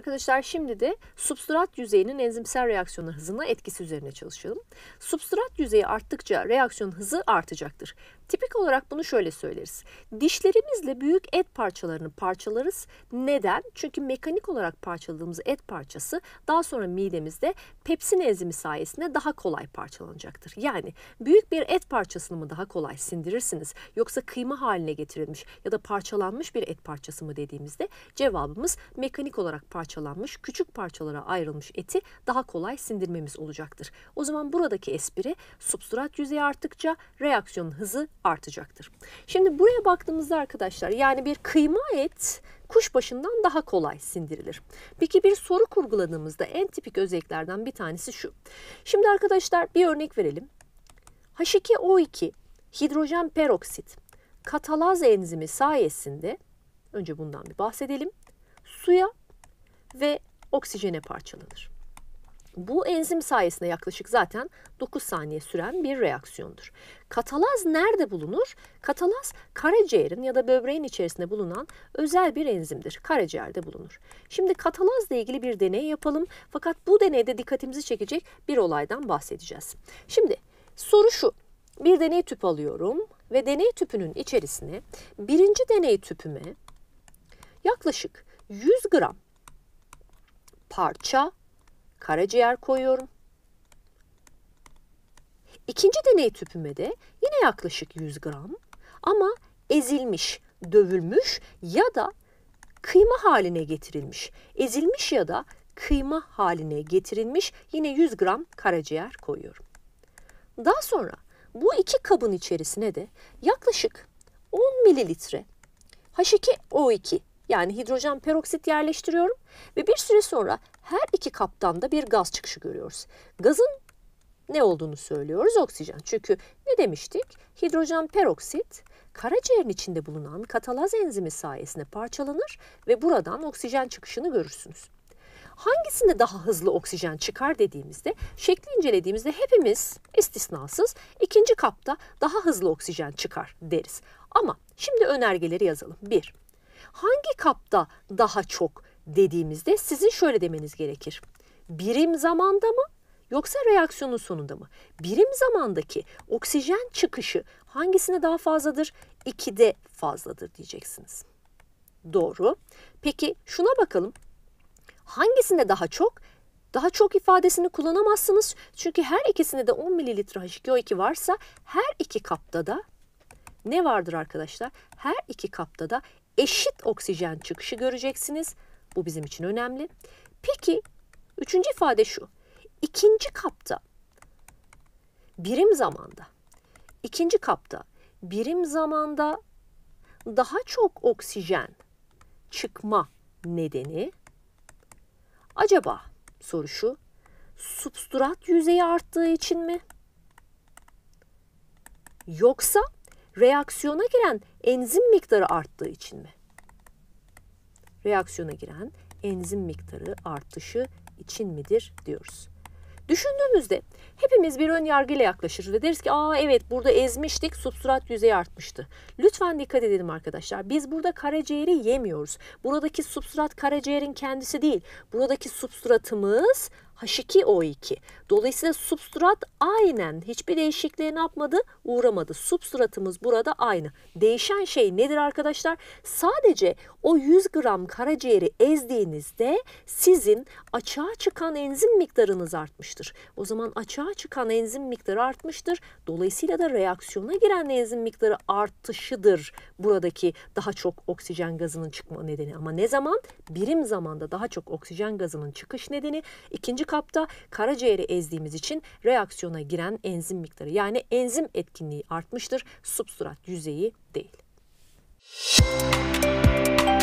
Arkadaşlar şimdi de substrat yüzeyinin enzimsel reaksiyona hızına etkisi üzerine çalışalım. Substrat yüzeyi arttıkça reaksiyon hızı artacaktır. Tipik olarak bunu şöyle söyleriz. Dişlerimizle büyük et parçalarını parçalarız. Neden? Çünkü mekanik olarak parçaladığımız et parçası daha sonra midemizde pepsin enzimi sayesinde daha kolay parçalanacaktır. Yani büyük bir et parçasını mı daha kolay sindirirsiniz yoksa kıyma haline getirilmiş ya da parçalanmış bir et parçası mı dediğimizde cevabımız mekanik olarak parçalanmış küçük parçalara ayrılmış eti daha kolay sindirmemiz olacaktır. O zaman buradaki espri substrat yüzeyi arttıkça reaksiyonun hızı artacaktır. Şimdi buraya baktığımızda arkadaşlar yani bir kıyma et kuş başından daha kolay sindirilir. Peki bir soru kurguladığımızda en tipik özelliklerden bir tanesi şu. Şimdi arkadaşlar bir örnek verelim. H2O2 hidrojen peroksit katalaz enzimi sayesinde önce bundan bir bahsedelim. Suya ve oksijene parçalanır. Bu enzim sayesinde yaklaşık zaten 9 saniye süren bir reaksiyondur. Katalaz nerede bulunur? Katalaz karaciğerin ya da böbreğin içerisinde bulunan özel bir enzimdir. Karaciğerde bulunur. Şimdi katalazla ilgili bir deney yapalım. Fakat bu deneyde dikkatimizi çekecek bir olaydan bahsedeceğiz. Şimdi soru şu. Bir deney tüpü alıyorum ve deney tüpünün içerisine birinci deney tüpüme yaklaşık 100 gram parça karaciğer koyuyorum. İkinci deney tüpüme de yine yaklaşık 100 gram ama ezilmiş, dövülmüş ya da kıyma haline getirilmiş. Ezilmiş ya da kıyma haline getirilmiş yine 100 gram karaciğer koyuyorum. Daha sonra bu iki kabın içerisine de yaklaşık 10 mililitre H2O2 yani hidrojen peroksit yerleştiriyorum ve bir süre sonra her iki kaptan da bir gaz çıkışı görüyoruz. Gazın ne olduğunu söylüyoruz? Oksijen. Çünkü ne demiştik? Hidrojen peroksit karaciğerin içinde bulunan katalaz enzimi sayesinde parçalanır ve buradan oksijen çıkışını görürsünüz. Hangisinde daha hızlı oksijen çıkar dediğimizde, şekli incelediğimizde hepimiz istisnasız ikinci kapta daha hızlı oksijen çıkar deriz. Ama şimdi önergeleri yazalım. 1. Hangi kapta daha çok dediğimizde sizin şöyle demeniz gerekir. Birim zamanda mı yoksa reaksiyonun sonunda mı? Birim zamandaki oksijen çıkışı hangisine daha fazladır? 2'de fazladır diyeceksiniz. Doğru. Peki şuna bakalım. Hangisinde daha çok? Daha çok ifadesini kullanamazsınız. Çünkü her ikisinde de 10 mililitre H2O2 varsa her iki kapta da ne vardır arkadaşlar? Her iki kapta da eşit oksijen çıkışı göreceksiniz. Bu bizim için önemli. Peki üçüncü ifade şu. İkinci kapta birim zamanda ikinci kapta birim zamanda daha çok oksijen çıkma nedeni acaba soru şu substrat yüzeyi arttığı için mi? Yoksa reaksiyona giren enzim miktarı arttığı için mi? reaksiyona giren enzim miktarı artışı için midir diyoruz. Düşündüğümüzde hepimiz bir ön yargıyla yaklaşırız ve deriz ki aa evet burada ezmiştik substrat yüzeyi artmıştı. Lütfen dikkat edelim arkadaşlar. Biz burada karaciğeri yemiyoruz. Buradaki substrat karaciğerin kendisi değil. Buradaki substratımız H2O2. Dolayısıyla substrat aynen hiçbir değişikliğe ne yapmadı? Uğramadı. Substratımız burada aynı. Değişen şey nedir arkadaşlar? Sadece o 100 gram karaciğeri ezdiğinizde sizin açığa çıkan enzim miktarınız artmıştır. O zaman açığa çıkan enzim miktarı artmıştır. Dolayısıyla da reaksiyona giren enzim miktarı artışıdır buradaki daha çok oksijen gazının çıkma nedeni. Ama ne zaman? Birim zamanda daha çok oksijen gazının çıkış nedeni. İkinci kapta karaciğeri ezdiğimiz için reaksiyona giren enzim miktarı yani enzim etkinliği artmıştır substrat yüzeyi değil. Müzik